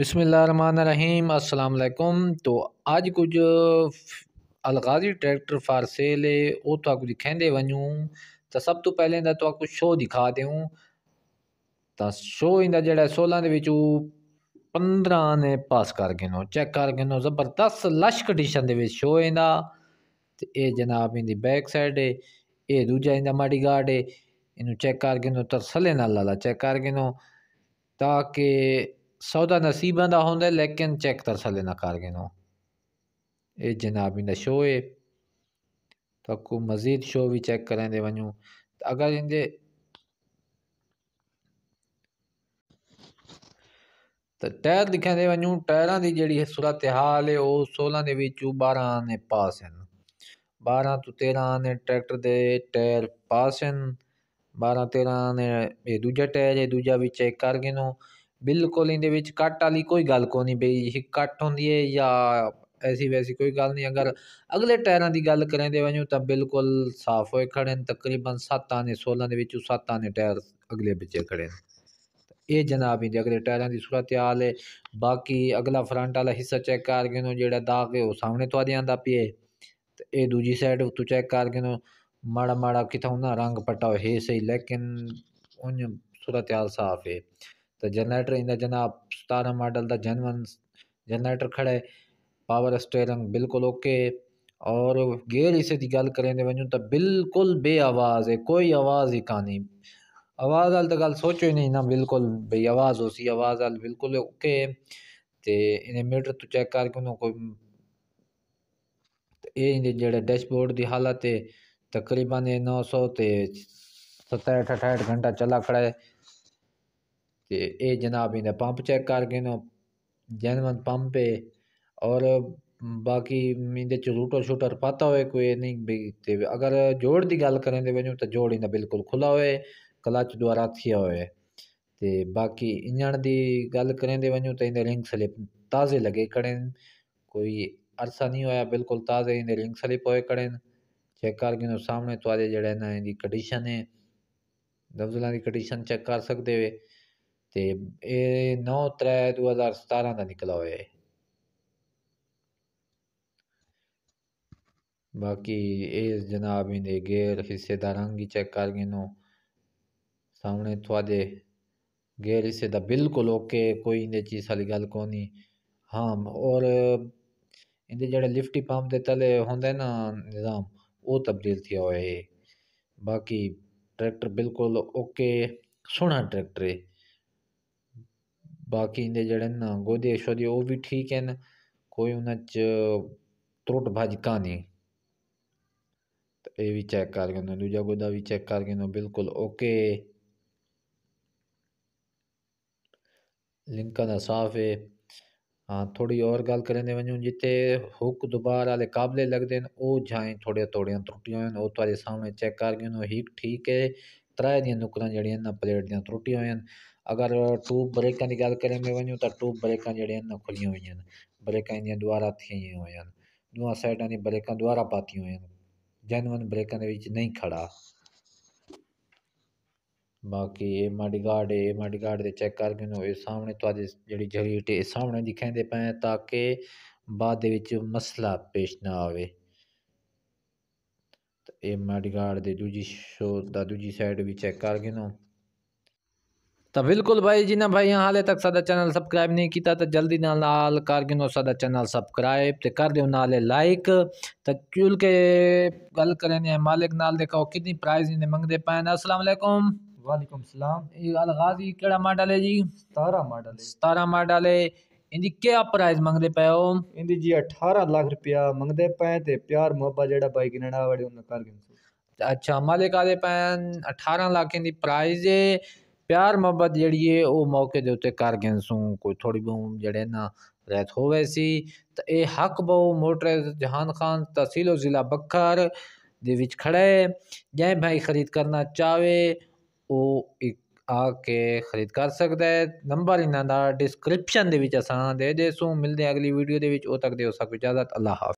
बसमीम अल्लाम तो आज कुछ अलगाज़ी ट्रैक्टर फार सेल है था तो कुझु खेंदे वनूँ तो सब तो पहले त तो कुझु शो दिखा दूँ तो शो इंदा जेह्ड़ा सोलह के बिच पंद्रह ने पास कर गए चेक कर गिनो जबरदस्त लश कंडीशन के शो इंदा तो ये जनाब इन बैक साइड है ये दूजा इंदा माड़ी गार्ड है इनू चेक कर गए तरसले नाल चेक कर गिनो ताकि सौदा नसीबा दा लेकिन चेक तर सले कर गए ये जनाब इन शो है तो को मज़ीद शो भी चेक दे वनू अगर इन तो टायर दे वनू टायर की जी सूरत हाल है वह सोलह के बिच बारह आने पास हैं बारह तो तेरह आने ट्रैक्टर के टायर पास हैं बारह तेरह आने दूजा टायर है दूजा भी चेक कर गए ਬਿਲਕੁਲ ਇਹਦੇ ਵਿੱਚ ਕੱਟ ਵਾਲੀ ਕੋਈ ਗੱਲ ਕੋ ਨਹੀਂ ਬਈ ਇਹ ਕੱਟ ਹੁੰਦੀ ਹੈ ਜਾਂ ਐਸੀ ਵੈਸੀ ਕੋਈ ਗੱਲ ਨਹੀਂ ਅਗਰ ਅਗਲੇ ਟਾਇਰਾਂ ਦੀ ਗੱਲ ਕਰਾਂ ਦੇ ਵਜੋਂ ਤਾਂ ਬਿਲਕੁਲ ਸਾਫ਼ ਹੋਏ ਖੜੇ ਨੇ ਤਕਰੀਬਨ 7 ਨੇ 16 ਦੇ ਵਿੱਚੋਂ 7 ਨੇ ਟਾਇਰ ਅਗਲੇ ਵਿੱਚੇ ਖੜੇ ਨੇ ਇਹ ਜਨਾਬ ਇਹਦੇ ਅਗਲੇ ਟਾਇਰਾਂ ਦੀ ਸੂਰਤ ਹਾਲ ਹੈ ਬਾਕੀ ਅਗਲਾ ਫਰੰਟ ਵਾਲਾ ਹਿੱਸਾ ਚੈੱਕ ਕਰਕੇ ਨੂੰ ਜਿਹੜਾ ਦਾਗ ਹੈ ਉਹ ਸਾਹਮਣੇ ਤੋਂ ਆਂਦਾ ਪਿਆ ਤੇ ਇਹ ਦੂਜੀ ਸਾਈਡ ਉਤੋਂ ਚੈੱਕ ਕਰਕੇ ਨੂੰ ਮਾੜਾ ਮਾੜਾ ਕਿਥੋਂ ਨਾ ਰੰਗ ਪਟਾ ਹੋਏ ਸਹੀ ਲੇਕਿਨ ਉਹਨਾਂ ਸੂਰਤ ਹਾਲ ਸਾਫ਼ ਹੈ तो जनरेटर इंदा जना सतारहं मॉडल जन वन जनरेटर खड़े पावर स्टेयरिंग बिल्कुल ओके और गेयर हिस्से की गल करें वञूं तो बिल्कुल बे आवाज़ है कोई आवाज़ ही कहानी आवाज़ वाल तो गल सोचो ही नहीं ना बिल्कुल भई आवाज़ होसी आवाज़ वाल बिल्कुल ओके तो इन्हें मीटर तू चेक करके उन्होंने कोई डैशबोर्ड की हालत है तकरीबन नौ सौ ते अठ अठहठ घंटा चला खड़ा है तो ये जनाब इन्हें पंप चैक करङन जैनवन पंप है और बाकी इं'दे रूटर शूटर पाता हो नहीं इ'नें अगर जोड़ की गल करें तो वञूं तो जोड़ इन्हें बिल्कुल खुला हो क्लच द्वारा थिया हो बाकी इंजन की गल करें ते तो त रिंग स्लिप ताज़े लगे कड़े कोई अरसा नहीं हो बिल्कुल ताज़े इन्हें रिंग स्लिप होए कड़े चेक करके करङन सामने तुआरे तो जेह्ड़े न कंडीशन है लफ्ज़लां की कंडीशन चेक कर सकते हुए ते ए नौ त्रै दो हजार सतारा का निकला हो बाकी एह् जनाब हिस्से का रंग ही चेक करगिन सामने गेयर हिस्से का बिल्कुल ओके कोई इन चीज गल को नहीं हाँ और इन जो लिफ्टी पंप के तले होंगे ना निजाम वो तब्दील थे बाकी ट्रैक्टर बिल्कुल ओके सोहना ट्रैक्टर है बाकी इं'दे जड़े ना गोदे शोदे वो भी ठीक न कोई उन्हें च त्रुट्ट नहीं नेईं ये भी चेक कर करङन दूजा गोदा भी चेक करङन तां बिल्कुल ओके लिंक दा साफ है हाँ थोड़ी और गल करें ते जिते हुक दुबार आले काबले लगते हैं ओह् झाएं थोड़िया थोड़िया त्रुट्टियां होन तो थुआढ़े सामने चैक गए ओह् हीट ठीक है त्रै दियां नुक्करां जड़िया प्लेट दियां त्रुट्टियां होइयां अगर टूब ब्रेक की गाल कर में वञूं तो टूब ब्रेक जहिड़े खुली न ब्रेक हुयूं द्वारा थी हुई हुयूं साइड साइडां ब्रेक द्वारा पाती हुई जैनवन ब्रेकां जे नहीं खड़ा बाकी एह् माड़ी गार्ड ए माड़ी गार्ड से चेक करके गए सामने तुआरी जेह्ड़ी जरीट सामने दिखाई दे पाए ताकि बाद मसला पेश ना तो एह् माड़ी गार्ड के दूजी शो का दूजी साइड भी चेक करके तो बिल्कुल भाई जी ना भाई हाले तक सादा चैनल सबसक्राइब नहीं किया तो जल्दी नाल कर कारगिनो सादा चैनल सबसक्राइब तो कर दो नाले लाइक तो चुल के गल करें मालिक नाल देखो कितनी प्राइस इन्हें मंगते पाए असलम वालेकुम वालेकुम सलाम ये गाजी के मॉडल है जी सतारा मॉडल सतारा मॉडल है इनकी क्या प्राइस मंगते पे हो इनकी जी अठारह लाख रुपया मंगते पे तो प्यार मोहब्बत जड़ा बाइक नड़ा बड़े उन्हें कारगिन अच्छा मालिक आदे पैन अठारह लाख की प्राइज है ਪਿਆਰ ਮੁਹੱਬਤ ਜਿਹੜੀ ਏ ਉਹ ਮੌਕੇ ਦੇ ਉੱਤੇ ਕਰ ਗਏ ਸੂ ਕੋਈ ਥੋੜੀ ਬਹੁ ਜਿਹੜੇ ਨਾ ਰਹਿਤ ਹੋਵੇ ਸੀ ਤਾਂ ਇਹ ਹੱਕ ਬਹੁ ਮੋਟਰ ਜਹਾਨ ਖਾਨ ਤਹਿਸੀਲ ਜ਼ਿਲ੍ਹਾ ਬੱਖਰ ਦੇ ਵਿੱਚ ਖੜਾ ਹੈ ਜੇ ਭਾਈ ਖਰੀਦ ਕਰਨਾ ਚਾਵੇ ਉਹ ਇੱਕ ਆ ਕੇ ਖਰੀਦ ਕਰ ਸਕਦਾ ਹੈ ਨੰਬਰ ਇਹਨਾਂ ਦਾ ਡਿਸਕ੍ਰਿਪਸ਼ਨ ਦੇ ਵਿੱਚ ਅਸਾਂ ਦੇ ਦੇਸੂ ਮਿਲਦੇ ਅਗਲੀ ਵੀਡੀਓ ਦੇ ਵਿੱਚ ਉਹ ਤੱਕ ਦਿਓ ਸਭ ਇਜਾਜ਼ਤ ਅੱਲਾਹ